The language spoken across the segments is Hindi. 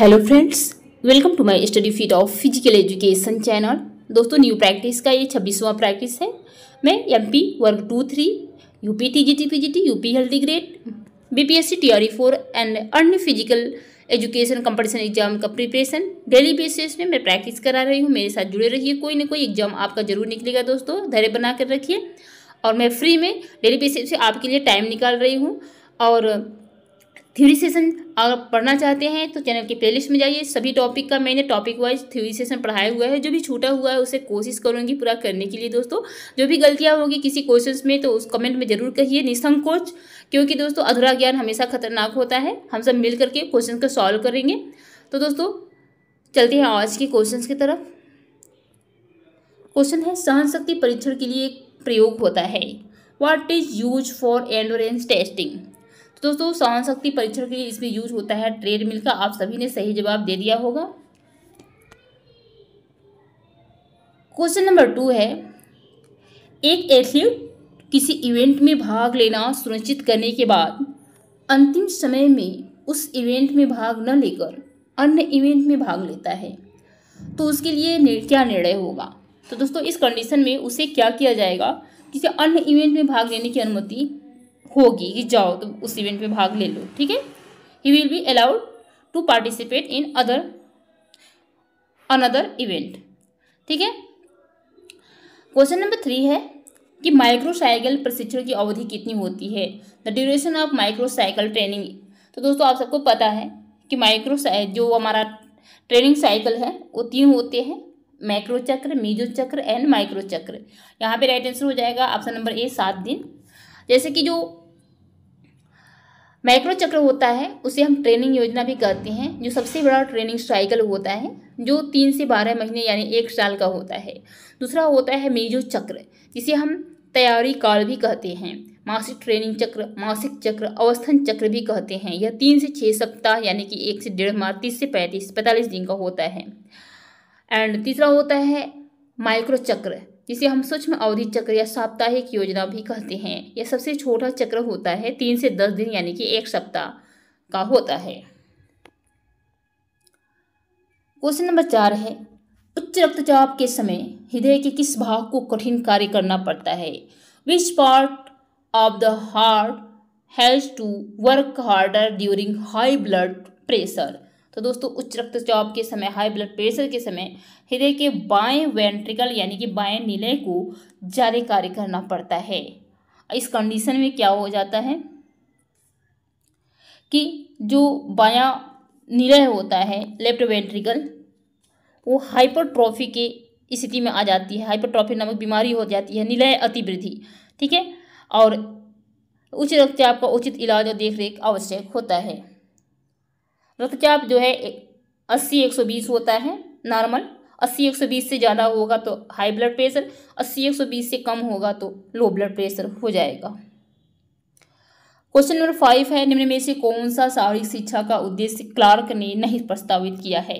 hello friends welcome to my study fit of physical education channel दोस्तों न्यू प्रैक्टिस का ये छब्बीसवां प्रैक्टिस है मैं एमपी वर्ग two three UP T U P healthy grade B P S C R E four and अन्य फिजिकल एजुकेशन कंपटीशन एग्जाम का प्रिपरेशन डेली बेसिस में मैं प्रैक्टिस करा रही हूँ मेरे साथ जुड़े रहिए कोई ना कोई एग्जाम आपका जरूर निकलेगा दोस्तों धैर्य बना कर रखिए और मैं फ्री में डेली बेसिस से आपके लिए टाइम निकाल रही हूँ और थ्योरी सेशन अगर पढ़ना चाहते हैं तो चैनल की प्लेलिस्ट में जाइए सभी टॉपिक का मैंने टॉपिक वाइज थ्योरी सेशन पढ़ाया हुआ है जो भी छूटा हुआ है उसे कोशिश करूँगी पूरा करने के लिए दोस्तों जो भी गलतियाँ होगी किसी क्वेश्चन में तो उस कमेंट में जरूर कहिए निसंकोच क्योंकि दोस्तों अधूरा ज्ञान हमेशा खतरनाक होता है हम सब मिल करके क्वेश्चन को सॉल्व करेंगे तो दोस्तों चलते हैं आज के क्वेश्चन की तरफ क्वेश्चन है सहन शक्ति परीक्षण के लिए प्रयोग होता है what is use for endurance testing तो दोस्तों सहन शक्ति परीक्षण के लिए इसमें यूज होता है ट्रेडमिल का आप सभी ने सही जवाब दे दिया होगा क्वेश्चन नंबर टू है एक एथलीट किसी इवेंट में भाग लेना सुनिश्चित करने के बाद अंतिम समय में उस इवेंट में भाग न लेकर अन्य इवेंट में भाग लेता है तो उसके लिए क्या निर्णय होगा तो दोस्तों इस कंडीशन में उसे क्या किया जाएगा किसी अन्य इवेंट में भाग लेने की अनुमति होगी कि जाओ तुम तो उस इवेंट में भाग ले लो ठीक है he will be allowed to participate in other another event ठीक है क्वेश्चन नंबर थ्री है कि माइक्रोसाइकिल प्रशिक्षण की अवधि कितनी होती है the duration of microcycle training तो दोस्तों आप सबको पता है कि माइक्रो जो हमारा ट्रेनिंग साइकिल है वो तीन होते हैं मैक्रोचक्र चक्र मीजो चक्र एंड माइक्रो चक्र यहाँ पे राइट आंसर हो जाएगा ऑप्शन नंबर ए सात दिन जैसे कि जो माइक्रो चक्र होता है उसे हम ट्रेनिंग योजना भी कहते हैं जो सबसे बड़ा ट्रेनिंग साइकिल होता है जो तीन से बारह महीने यानी एक साल का होता है दूसरा होता है मेजो चक्र जिसे हम तैयारी काल भी कहते हैं मासिक ट्रेनिंग चक्र मासिक चक्र अवस्थन चक्र भी कहते हैं यह तीन से छः सप्ताह यानी कि एक से डेढ़ माह तीस से पैंतीस पैंतालीस दिन का होता है एंड तीसरा होता है माइक्रो चक्र जिसे हम सूक्ष्म अवधि चक्र या साप्ताहिक योजना भी कहते हैं यह सबसे छोटा चक्र होता है तीन से दस दिन यानी कि एक सप्ताह का होता है क्वेश्चन नंबर चार है उच्च रक्तचाप के समय हृदय के किस भाग को कठिन कार्य करना पड़ता है which part of the heart has to work harder during high blood pressure तो दोस्तों उच्च रक्तचाप के समय हाई ब्लड प्रेशर के समय हृदय के बाएं वेंट्रिकल यानी कि बाएं नीले को जारी कार्य करना पड़ता है इस कंडीशन में क्या हो जाता है कि जो बाया निलय होता है लेफ्ट वेंट्रिकल वो हाइपरट्रॉफी के स्थिति में आ जाती है हाइपरट्रॉफी नामक बीमारी हो जाती है निलय अतिवृद्धि ठीक है और उच्च रक्तचाप का उचित इलाज और देखरेख आवश्यक होता है रक्तचाप जो है अस्सी एक सौ बीस होता है नॉर्मल अस्सी एक सौ बीस से ज़्यादा होगा तो हाई ब्लड प्रेशर अस्सी एक सौ बीस से कम होगा तो लो ब्लड प्रेशर हो जाएगा क्वेश्चन नंबर फाइव है निम्न में से कौन सा शारीरिक शिक्षा का उद्देश्य क्लार्क ने नहीं प्रस्तावित किया है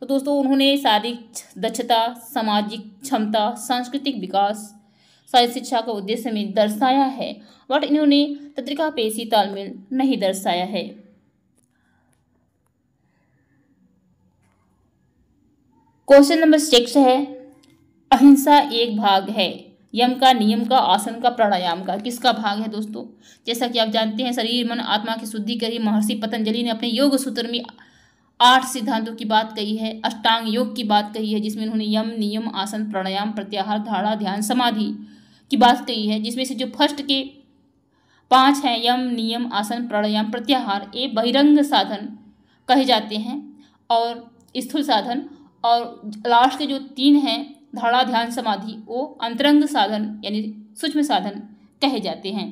तो दोस्तों उन्होंने शारीरिक दक्षता सामाजिक क्षमता सांस्कृतिक विकास शारीरिक शिक्षा का उद्देश्य में दर्शाया है बट इन्होंने तत्रिका पेशी तालमेल नहीं दर्शाया है क्वेश्चन नंबर सिक्स है अहिंसा एक भाग है यम का नियम का आसन का प्राणायाम का किसका भाग है दोस्तों जैसा कि आप जानते हैं शरीर मन आत्मा की शुद्धि करी महर्षि पतंजलि ने अपने योग सूत्र में आठ सिद्धांतों की बात कही है अष्टांग योग की बात कही है जिसमें उन्होंने यम नियम आसन प्राणायाम प्रत्याहार धारा ध्यान समाधि की बात कही है जिसमें से जो फर्स्ट के पांच हैं यम नियम आसन प्राणायाम प्रत्याहार ये बहिरंग साधन कहे जाते हैं और स्थूल साधन और लास्ट के जो तीन हैं धारणा ध्यान समाधि वो अंतरंग साधन यानी सूक्ष्म साधन कहे जाते हैं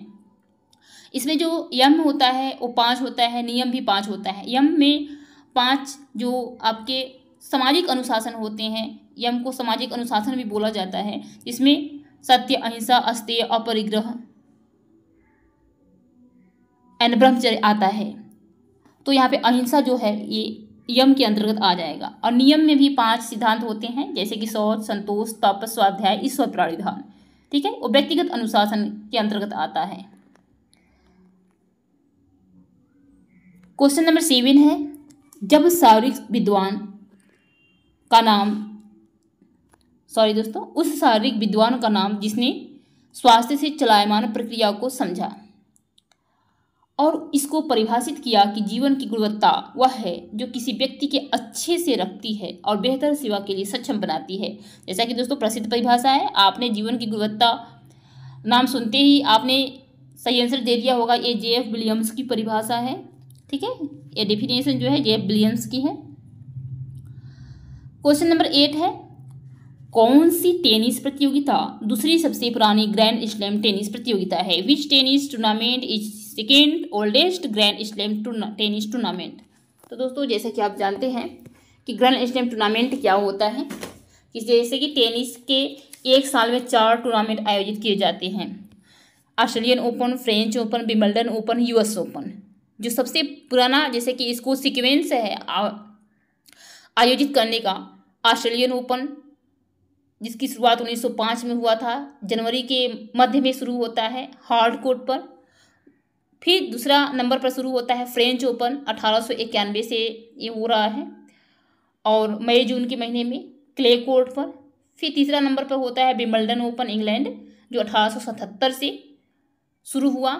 इसमें जो यम होता है वो पाँच होता है नियम भी पाँच होता है यम में पाँच जो आपके सामाजिक अनुशासन होते हैं यम को सामाजिक अनुशासन भी बोला जाता है इसमें सत्य अहिंसा अस्तेय अपरिग्रह एंड ब्रह्मचर्य आता है तो यहाँ पे अहिंसा जो है ये यम के अंतर्गत आ जाएगा और नियम में भी पांच सिद्धांत होते हैं जैसे कि सौर संतोष तप स्वाध्याय ईश्वर प्राविधान ठीक है वो व्यक्तिगत अनुशासन के अंतर्गत आता है क्वेश्चन नंबर सेवन है जब शारीरिक विद्वान का नाम सॉरी दोस्तों उस शारीरिक विद्वान का नाम जिसने स्वास्थ्य से चलायमान प्रक्रिया को समझा और इसको परिभाषित किया कि जीवन की गुणवत्ता वह है जो किसी व्यक्ति के अच्छे से रखती है और बेहतर सेवा के लिए सक्षम बनाती है जैसा कि दोस्तों प्रसिद्ध परिभाषा है आपने जीवन की गुणवत्ता नाम सुनते ही आपने सही आंसर दे दिया होगा ये जे एफ विलियम्स की परिभाषा है ठीक है ये डेफिनेशन जो है जे एफ विलियम्स की है क्वेश्चन नंबर एट है कौन सी टेनिस प्रतियोगिता दूसरी सबसे पुरानी ग्रैंड स्लैम टेनिस प्रतियोगिता है which tennis tournament is second oldest grand slam tennis tournament तो दोस्तों जैसे कि आप जानते हैं कि ग्रैंड स्लैम टूर्नामेंट क्या होता है कि जैसे कि टेनिस के एक साल में चार टूर्नामेंट आयोजित किए जाते हैं Australian Open French Open Wimbledon Open US Open जो सबसे पुराना जैसे कि इसको सिक्वेंस है आयोजित करने का ऑस्ट्रेलियन ओपन जिसकी शुरुआत 1905 में हुआ था जनवरी के मध्य में शुरू होता है हार्ड कोर्ट पर फिर दूसरा नंबर पर शुरू होता है फ्रेंच ओपन अठारह से ये हो रहा है और मई जून के महीने में क्ले कोर्ट पर फिर तीसरा नंबर पर होता है विम्बल्डन ओपन इंग्लैंड जो 1877 से शुरू हुआ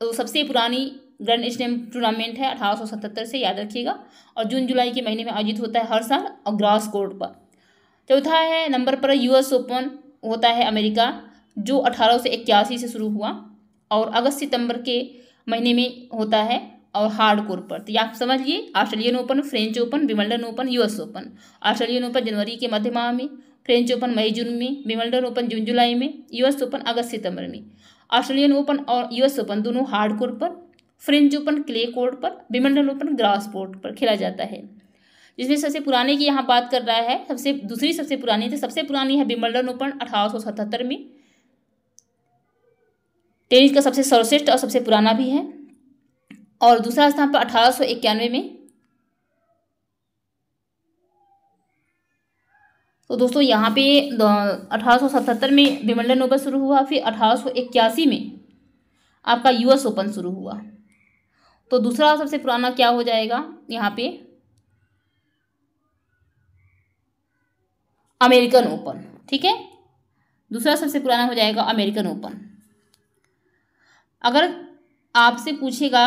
तो सबसे पुरानी ग्रैंड स्टैम टूर्नामेंट है 1877 से याद रखिएगा और जून जुलाई के महीने में आयोजित होता है हर साल और ग्रास कोर्ट पर चौथा है नंबर पर यूएस ओपन होता है अमेरिका जो अठारह से शुरू हुआ और अगस्त सितंबर के महीने में होता है और हार्ड कोर पर तो आप समझिए Australian Open French Open Wimbledon Open US Open Australian Open जनवरी के मध्य माह में फ्रेंच ओपन मई जून में विमल्डन ओपन जून जुलाई में यूएस ओपन अगस्त सितंबर में ऑस्ट्रेलियन ओपन और यूएस ओपन दोनों हार्ड कोर पर फ्रेंच ओपन क्ले कोर्ट पर विमल्डन ओपन ग्रास कोर्ट पर खेला जाता है जिसमें सबसे पुराने की यहाँ बात कर रहा है सबसे दूसरी सबसे पुरानी तो सबसे पुरानी है विमल्डन ओपन अठारह में टेनिस का सबसे सर्वश्रेष्ठ और सबसे पुराना भी है और दूसरा स्थान पर अठारह में तो दोस्तों यहाँ पे अठारह में विमंडन ओपन शुरू हुआ फिर अठारह में आपका यूएस ओपन शुरू हुआ तो दूसरा सबसे पुराना क्या हो जाएगा यहाँ पे अमेरिकन ओपन ठीक है दूसरा सबसे पुराना हो जाएगा अमेरिकन ओपन अगर आपसे पूछेगा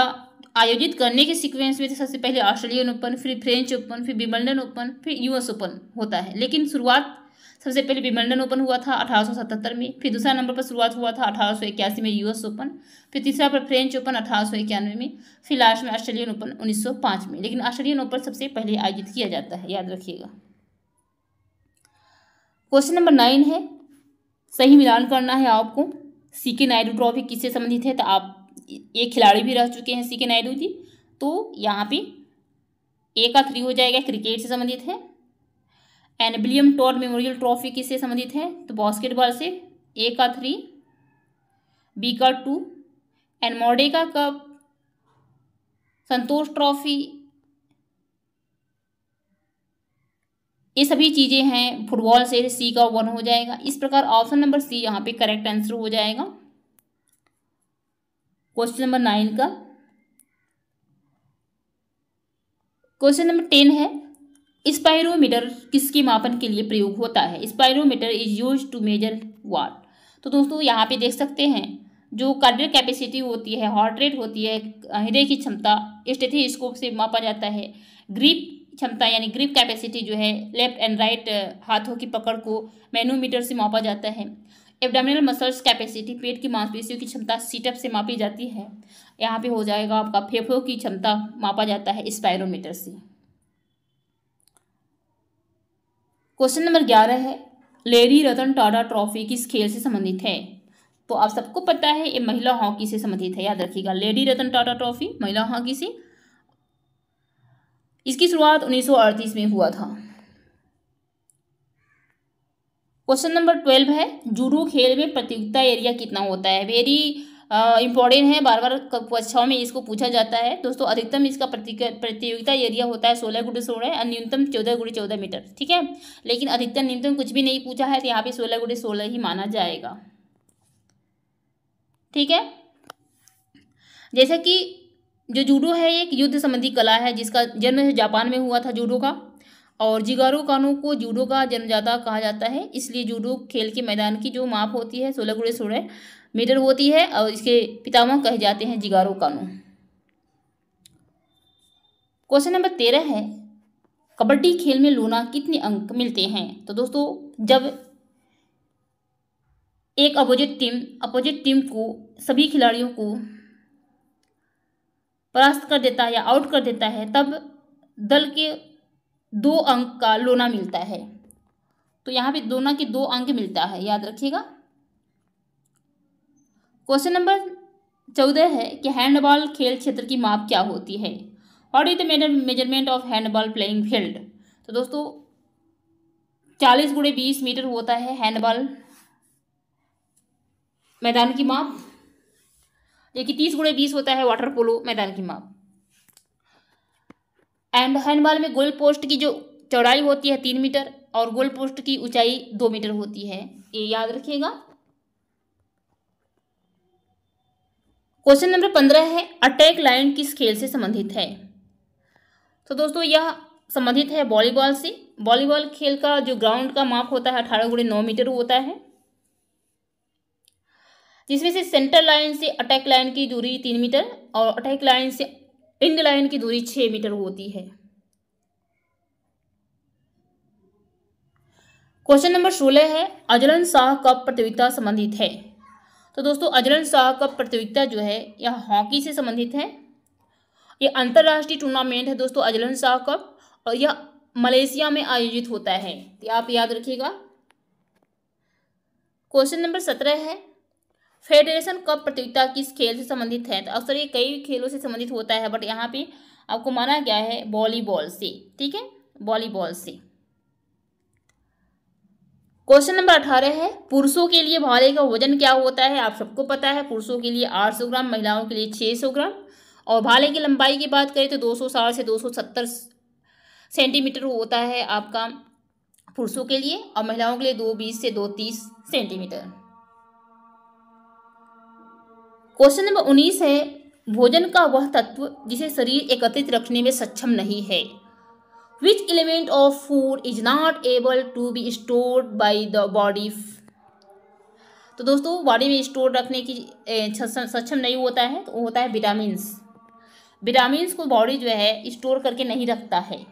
आयोजित करने के सीक्वेंस में तो सबसे पहले ऑस्ट्रेलियन ओपन फिर फ्रेंच ओपन फिर विमल्डन ओपन फिर यूएस ओपन होता है लेकिन शुरुआत सबसे पहले विमल्डन ओपन हुआ था 1877 में फिर दूसरा नंबर पर शुरुआत हुआ था अठारह में यूएस ओपन फिर तीसरा पर फ्रेंच ओपन अठारह में फिर लास्ट में ऑस्ट्रेलियन ओपन उन्नीस में लेकिन ऑस्ट्रेलियन ओपन सबसे पहले आयोजित किया जाता है याद रखिएगा क्वेश्चन नंबर नाइन है सही मिलान करना है आपको सी के नायडू ट्रॉफी किससे संबंधित है तो आप एक खिलाड़ी भी रह चुके हैं सी के नायडू जी तो यहाँ पे ए का थ्री हो जाएगा क्रिकेट से संबंधित है एनबिलियम टॉर मेमोरियल ट्रॉफी किससे संबंधित है तो बास्केटबॉल से ए का थ्री बी का टू एनमोडे का कप संतोष ट्रॉफी ये सभी चीज़ें हैं फुटबॉल से सी का वन हो जाएगा इस प्रकार ऑप्शन नंबर सी यहाँ पे करेक्ट आंसर हो जाएगा क्वेश्चन नंबर नाइन का क्वेश्चन नंबर टेन है स्पायरोमीटर किसके मापन के लिए प्रयोग होता है spirometer is use to measure what तो दोस्तों यहाँ पे देख सकते हैं जो कार्डियक कैपेसिटी होती है हार्ट रेट होती है हृदय की क्षमता स्कोप से मापा जाता है ग्रीप क्षमता यानी ग्रिप कैपेसिटी जो है लेफ्ट एंड राइट हाथों की पकड़ को मैनोमीटर से मापा जाता है एबडामिनल मसल्स कैपेसिटी पेट की मांसपेशियों की क्षमता सीटअप से मापी जाती है यहाँ पे हो जाएगा आपका फेफड़ों की क्षमता मापा जाता है स्पायरोमीटर से क्वेश्चन नंबर ग्यारह है लेरी रतन टाटा ट्रॉफी किस खेल से संबंधित है तो आप सबको पता है ये महिला हॉकी से संबंधित है याद रखिएगा लेडी रतन टाटा ट्रॉफी महिला हॉकी से इसकी शुरुआत 1938 में हुआ था क्वेश्चन नंबर ट्वेल्व है जूडो खेल में प्रतियोगिता एरिया कितना होता है वेरी इंपॉर्टेंट है बार बार कक्षाओं में इसको पूछा जाता है दोस्तों अधिकतम इसका प्रतियोगिता एरिया होता है सोलह गुड़ी सोलह और न्यूनतम चौदह गुड़ी चौदह मीटर ठीक है लेकिन अधिकतम न्यूनतम कुछ भी नहीं पूछा है तो यहाँ पे सोलह गुड़ी सोलह ही माना जाएगा ठीक है जैसा कि जो जूडो है एक युद्ध संबंधी कला है जिसका जन्म जापान में हुआ था जूडो का और जिगारो कानो को जूडो का जन्मदाता कहा जाता है इसलिए जूडो खेल के मैदान की जो माप होती है सोलह गुड़े सोलह मीटर होती है और इसके पितामह कहे जाते हैं जिगारो कानो क्वेश्चन नंबर तेरह है कबड्डी खेल में लोना कितने अंक मिलते हैं तो दोस्तों जब एक अपोजिट टीम अपोजिट टीम को सभी खिलाड़ियों को परास्त कर देता है या आउट कर देता है तब दल के दो अंक का लोना मिलता है तो यहाँ पे दोना के दो अंक मिलता है याद रखिएगा क्वेश्चन नंबर चौदह है कि हैंडबॉल खेल क्षेत्र की माप क्या होती है what is the measurement of handball playing field तो दोस्तों चालीस गुड़े बीस मीटर होता है हैंडबॉल मैदान की माप जो कि तीस गुड़े बीस होता है वाटर पोलो मैदान की माप एंड हैंडबॉल में गोल पोस्ट की जो चौड़ाई होती है तीन मीटर और गोल पोस्ट की ऊंचाई दो मीटर होती है ये याद रखिएगा क्वेश्चन नंबर पंद्रह है अटैक लाइन किस खेल से संबंधित है तो दोस्तों यह संबंधित है वॉलीबॉल से वॉलीबॉल खेल का जो ग्राउंड का माप होता है अठारह गुड़े नौ मीटर होता है जिसमें से सेंटर लाइन से अटैक लाइन की दूरी तीन मीटर और अटैक लाइन से इंड लाइन की दूरी छः मीटर होती है क्वेश्चन नंबर सोलह है अजलन शाह कप प्रतियोगिता संबंधित है तो दोस्तों अजलन शाह कप प्रतियोगिता जो है यह हॉकी से संबंधित है यह अंतर्राष्ट्रीय टूर्नामेंट है दोस्तों अजलन शाह कप और यह मलेशिया में आयोजित होता है तो आप याद रखिएगा क्वेश्चन नंबर सत्रह है फेडरेशन कप प्रतियोगिता किस खेल से संबंधित है तो अक्सर ये कई खेलों से संबंधित होता है बट यहाँ पे आपको माना गया है वॉलीबॉल से ठीक है वॉलीबॉल से क्वेश्चन नंबर अठारह है पुरुषों के लिए भाले का वजन क्या होता है आप सबको पता है पुरुषों के लिए सौ ग्राम महिलाओं के लिए सौ ग्राम और भाले की लंबाई की बात करें तो साठ से सत्तर सेंटीमीटर होता है आपका पुरुषों के लिए और महिलाओं के लिए दो बीस से दो तीस सेंटीमीटर क्वेश्चन नंबर उन्नीस है भोजन का वह तत्व जिसे शरीर एकत्रित रखने में सक्षम नहीं है which element of food is not able to be stored by the body तो दोस्तों बॉडी में स्टोर रखने की सक्षम नहीं होता है तो होता है विटामिन्स विटामिन्स को बॉडी जो है स्टोर करके नहीं रखता है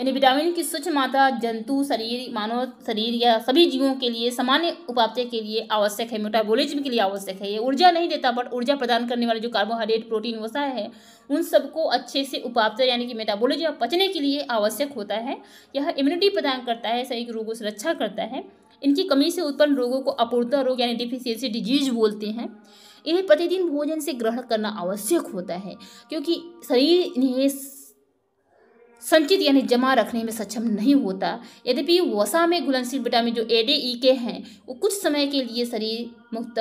यानी विटामिन की स्वच्छ मात्रा जंतु शरीर मानव शरीर या सभी जीवों के लिए सामान्य उपाप्ति के लिए आवश्यक है मेटाबॉलिज्म के लिए आवश्यक है ये ऊर्जा नहीं देता बट ऊर्जा प्रदान करने वाले जो कार्बोहाइड्रेट प्रोटीन वसा है उन सबको अच्छे से उपाप्त यानी कि मेटाबोलिज्म पचने के लिए आवश्यक होता है यह इम्यूनिटी प्रदान करता है शरीर के रोगों से रक्षा करता है इनकी कमी से उत्पन्न रोगों को अपूर्णता रोग यानी डिफिशियंसी डिजीज बोलते हैं इन्हें प्रतिदिन भोजन से ग्रहण करना आवश्यक होता है क्योंकि शरीर इन्हें संचित यानी जमा रखने में सक्षम नहीं होता यद्यपि वसा में घुलनशील विटामिन जो ए डी ई के हैं वो कुछ समय के लिए शरीर मुक्त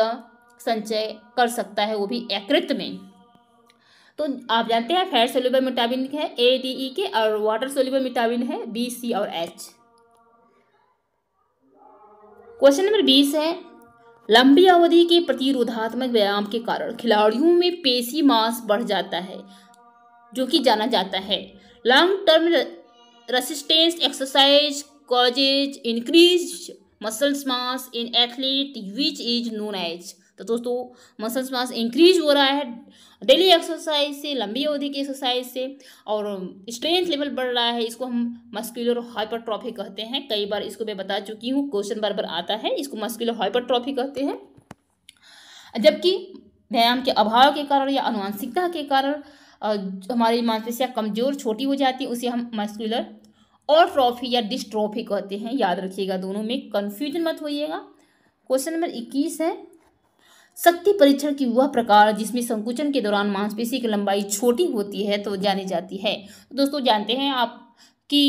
संचय कर सकता है वो भी एकृत में तो आप जानते हैं फैट सोल्यूबल विटामिन है ए डी ई के और वाटर सोल्यूबल विटामिन है बी सी और एच क्वेश्चन नंबर बीस है लंबी अवधि के प्रतिरोधात्मक व्यायाम के कारण खिलाड़ियों में पेशी मांस बढ़ जाता है जो कि जाना जाता है long term resistance exercise causes increase muscles mass in athlete which is known as तो दोस्तों मसल्स मास इंक्रीज हो रहा है डेली एक्सरसाइज से लंबी अवधि की एक्सरसाइज से और स्ट्रेंथ लेवल बढ़ रहा है इसको हम मस्कुलर हाइपरट्रॉफी कहते हैं कई बार इसको मैं बता चुकी हूँ क्वेश्चन बार बार आता है इसको मस्कुलर हाइपरट्रॉफी कहते हैं जबकि व्यायाम के अभाव के कारण या अनुवांशिकता के कारण हमारी मांसपेशियाँ कमज़ोर छोटी हो जाती है उसे हम मस्कुलर और ट्रॉफी या डिस्ट्रॉफी कहते हैं याद रखिएगा दोनों में कन्फ्यूजन मत होइएगा क्वेश्चन नंबर इक्कीस है शक्ति परीक्षण की वह प्रकार जिसमें संकुचन के दौरान मांसपेशी की लंबाई छोटी होती है तो जानी जाती है तो दोस्तों जानते हैं आप कि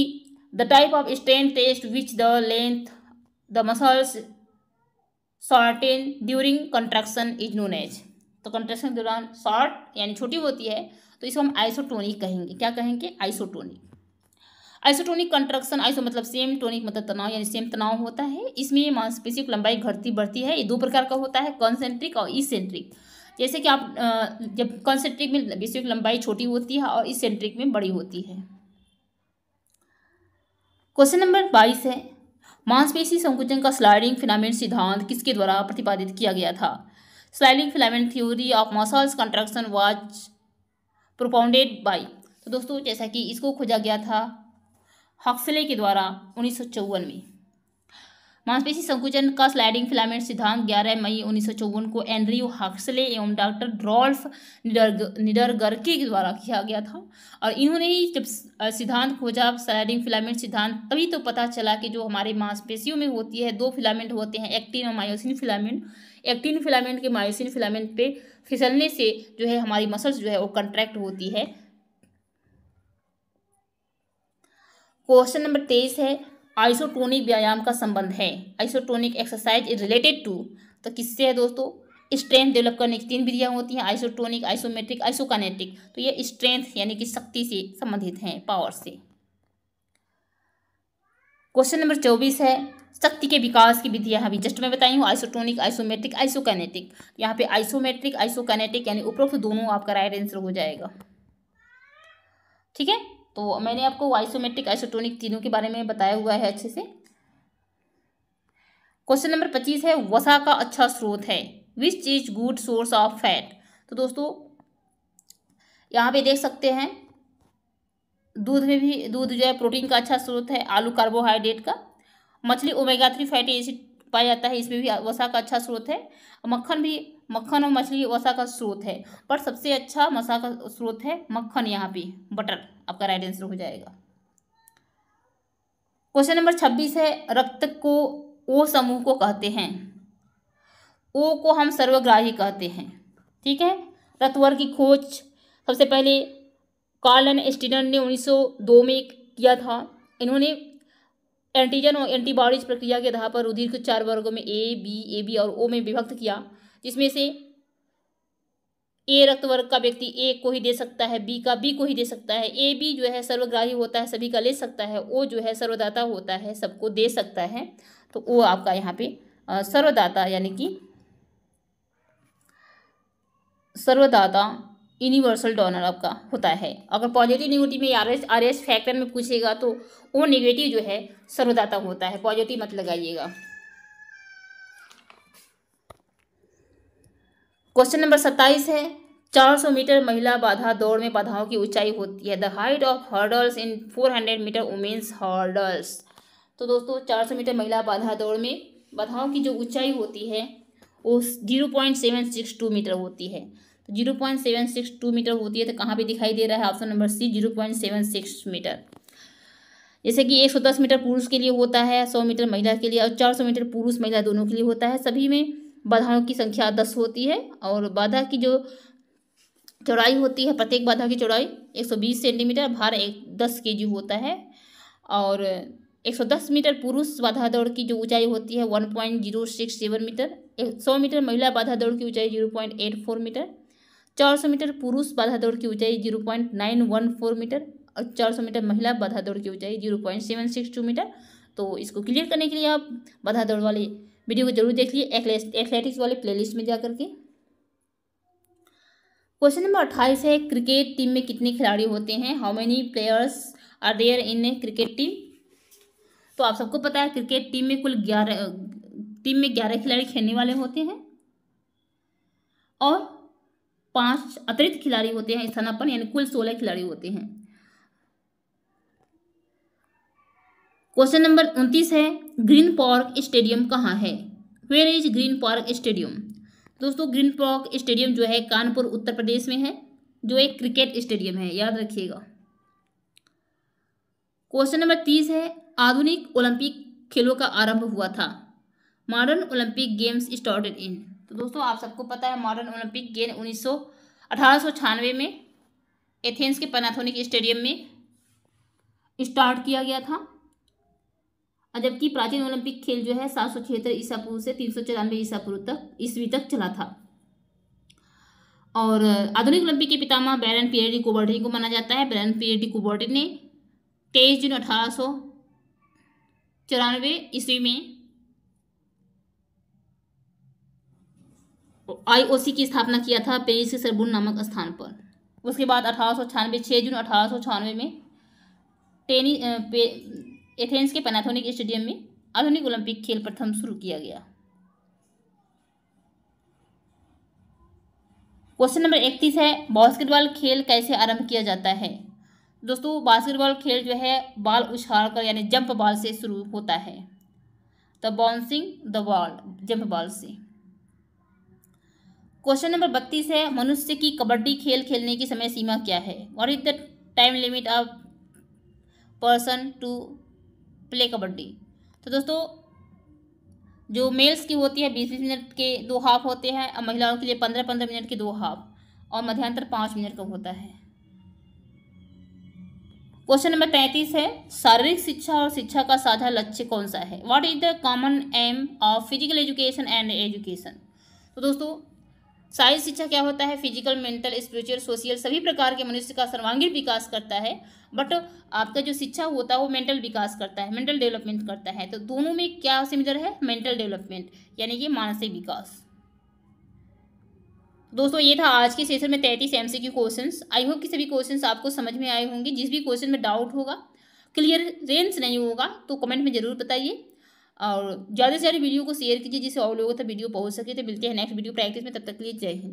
the type of strain test which the length the muscles shorten during contraction is known as तो कंट्रैक्शन के दौरान शॉर्ट यानी छोटी होती है तो इसको हम आइसोटोनिक कहेंगे क्या कहेंगे आइसोटोनिक आइसोटोनिक कंट्रक्शन आइसो मतलब सेम टोनिक मतलब तनाव यानी सेम तनाव होता है इसमें मांसपेशी की लंबाई घटती बढ़ती है ये दो प्रकार का होता है कॉन्सेंट्रिक और ईसेंट्रिक जैसे कि आप जब कॉन्सेंट्रिक में पेशियों की लंबाई छोटी होती है और ईसेंट्रिक में बड़ी होती है क्वेश्चन नंबर बाईस है मांसपेशी संकुचन का स्लाइडिंग फिलामेंट सिद्धांत किसके द्वारा प्रतिपादित किया गया था sliding filament theory of muscles contraction was propounded by तो दोस्तों जैसा कि इसको खोजा गया था हक्सले के द्वारा उन्नीस में मांसपेशी संकुचन का स्लाइडिंग फिलामेंट सिद्धांत 11 मई उन्नीस को एंड्रयू हक्सले एवं डॉक्टर ड्रॉल्फ निडरग के द्वारा किया गया था और इन्होंने ही जब सिद्धांत खोजा स्लाइडिंग फिलामेंट सिद्धांत तभी तो पता चला कि जो हमारे मांसपेशियों में होती है दो फिलामेंट होते हैं एक्टिन और मायोसिन फिलामेंट एक्टिन फिलामेंट के मायोसिन फिलामेंट पे फिसलने से जो है हमारी मसल्स जो है वो कंट्रैक्ट होती है क्वेश्चन नंबर तेईस है आइसोटोनिक व्यायाम का संबंध है isotonic exercise is related to तो किससे है दोस्तों स्ट्रेंथ डेवलप करने की तीन विधियां होती हैं आइसोटोनिक आइसोमेट्रिक आइसोकानेटिक तो ये स्ट्रेंथ यानी कि शक्ति से संबंधित हैं पावर से क्वेश्चन नंबर चौबीस है शक्ति के विकास की विधियां अभी जस्ट मैं बताई हूँ आइसोटोनिक आइसोमेट्रिक आइसोकानेटिक यहाँ पे आइसोमेट्रिक आइसोकानेटिक यानी उपरोक्त दोनों आपका राइट आंसर हो जाएगा ठीक है तो मैंने आपको आइसोमेट्रिक आइसोटोनिक तीनों के बारे में बताया हुआ है अच्छे से क्वेश्चन नंबर पच्चीस है वसा का अच्छा स्रोत है which is good source of fat तो दोस्तों यहाँ पे देख सकते हैं दूध में भी दूध जो है प्रोटीन का अच्छा स्रोत है आलू कार्बोहाइड्रेट का मछली ओमेगा थ्री फैटी एसिड पाया जाता है इसमें भी वसा का अच्छा स्रोत है मक्खन भी मक्खन और मछली वसा का स्रोत है पर सबसे अच्छा मसा का स्रोत है मक्खन यहाँ पे बटर आपका राइट आंसर हो जाएगा क्वेश्चन नंबर छब्बीस है रक्त को ओ समूह को कहते हैं ओ को हम सर्वग्राही कहते हैं ठीक है रत्वर की खोज सबसे पहले कार्लन एंड ने 1902 में किया था इन्होंने एंटीजन और एंटीबॉडीज प्रक्रिया के आधार पर रुधिर को चार वर्गों में ए बी ए बी और ओ में विभक्त किया जिसमें से ए रक्त वर्ग का व्यक्ति ए को ही दे सकता है बी का बी को ही दे सकता है ए बी जो है सर्वग्राही होता है सभी का ले सकता है ओ जो है सर्वदाता होता है सबको दे सकता है तो ओ आपका यहाँ पे सर्वदाता यानी कि सर्वदाता यूनिवर्सल डोनर आपका होता है अगर पॉजिटिव निगेटिव में R S R S factor में पूछेगा तो ओ निगेटिव जो है सर्वदाता होता है पॉजिटिव मत लगाइएगा क्वेश्चन नंबर सत्ताईस है 400 मीटर महिला बाधा दौड़ में बाधाओं की ऊंचाई होती है the height of hurdles in 400 metre women's hurdles तो दोस्तों 400 मीटर महिला बाधा दौड़ में बाधाओं की जो ऊंचाई होती है वो zero point seven six two metre होती है तो zero point seven six two metre होती है तो कहाँ पे दिखाई दे रहा है option number C zero point seven six metre जैसे कि एक सौ दस मीटर पुरुष के लिए होता है सौ मीटर महिला के लिए और चार सौ मीटर पुरुष महिला दोनों के लिए होता है सभी में बाधाओं की संख्या दस होती है और बाधा की जो चौड़ाई होती है प्रत्येक बाधा की चौड़ाई एक सौ बीस सेंटीमीटर भार एक दस के होता है और एक सौ दस मीटर पुरुष बाधा दौड़ की जो ऊंचाई होती है one point zero six seven metre एक सौ मीटर महिला बाधा दौड़ की ऊंचाई फोर मीटर चार सौ मीटर पुरुष बाधा दौड़ की ऊंचाई फोर मीटर और चार सौ मीटर महिला बाधा दौड़ की ऊंचाई टू मीटर तो इसको क्लियर करने के लिए आप बाधा दौड़ वाले वीडियो को जरूर देख लीजिए एथलेटिक्स वाले प्लेलिस्ट में जा करके क्वेश्चन नंबर अट्ठाईस है क्रिकेट टीम में कितने खिलाड़ी होते हैं how many players are there in cricket team तो आप सबको पता है क्रिकेट टीम में कुल ग्यारह टीम में ग्यारह खिलाड़ी खेलने वाले होते हैं और पांच अतिरिक्त खिलाड़ी होते हैं स्थानापन यानी कुल सोलह खिलाड़ी होते हैं क्वेश्चन नंबर उनतीस है ग्रीन पार्क स्टेडियम कहाँ है where is Green Park Stadium दोस्तों ग्रीन पार्क स्टेडियम जो है कानपुर उत्तर प्रदेश में है जो एक क्रिकेट स्टेडियम है याद रखिएगा क्वेश्चन नंबर तीस है आधुनिक ओलंपिक खेलों का आरंभ हुआ था modern Olympic games started in तो दोस्तों आप सबको पता है मॉडर्न ओलंपिक गेम उन्नीस सौ में एथेंस के पैनाथोनिक स्टेडियम में स्टार्ट किया गया था और जबकि प्राचीन ओलंपिक खेल जो है सात सौ छिहत्तर ईसा पूर्व से तीन सौ चौरानवे ईसा पूर्व तक ईस्वी तक चला था और आधुनिक ओलंपिक के पितामह बैरन पीएडी कुबर्टी को माना जाता है बैरन पीएडी कुबर्टी ने तेईस जून अठारह सौ चौरानवे ईस्वी में आईओसी की स्थापना किया था पेरिस के सरबुन नामक स्थान पर उसके बाद अठारह सौ छियानवे छः जून अठारह सौ छियानवे में टेनिस एथेंस के पैनाथोनिक स्टेडियम में आधुनिक ओलंपिक खेल प्रथम शुरू किया गया क्वेश्चन नंबर इकतीस है बास्केटबॉल खेल कैसे आरंभ किया जाता है दोस्तों बास्केटबॉल खेल जो है बाल उछाल कर यानी जंप बॉल से शुरू होता है the bouncing the ball jump ball से क्वेश्चन नंबर बत्तीस है मनुष्य की कबड्डी खेल खेलने की समय सीमा क्या है what is the time limit of person to play kabaddi तो दोस्तों जो मेल्स की होती है बीस बीस मिनट के दो हाफ होते हैं और महिलाओं के लिए पंद्रह पंद्रह मिनट के दो हाफ और मध्यांतर पाँच मिनट का होता है क्वेश्चन नंबर पैंतीस है शारीरिक शिक्षा और शिक्षा का साझा लक्ष्य कौन सा है what is the common aim of physical education and education तो दोस्तों साइंस शिक्षा क्या होता है फिजिकल मेंटल स्पिरिचुअल सोशल सभी प्रकार के मनुष्य का सर्वांगीण विकास करता है बट आपका जो शिक्षा होता है वो मेंटल विकास करता है मेंटल डेवलपमेंट करता है तो दोनों में क्या सिमिलर है मेंटल डेवलपमेंट यानी कि मानसिक विकास दोस्तों ये था आज के सेशन में तैंतीस M C question I hope कि सभी क्वेश्चन आपको समझ में आए होंगे जिस भी क्वेश्चन में डाउट होगा क्लियर रेंस नहीं होगा तो कमेंट में जरूर बताइए और ज़्यादा से ज़्यादा वीडियो को शेयर कीजिए जिससे और लोगों तक वीडियो पहुँच सके तो मिलते हैं नेक्स्ट वीडियो प्रैक्टिस में तब तक लिए जय हिंद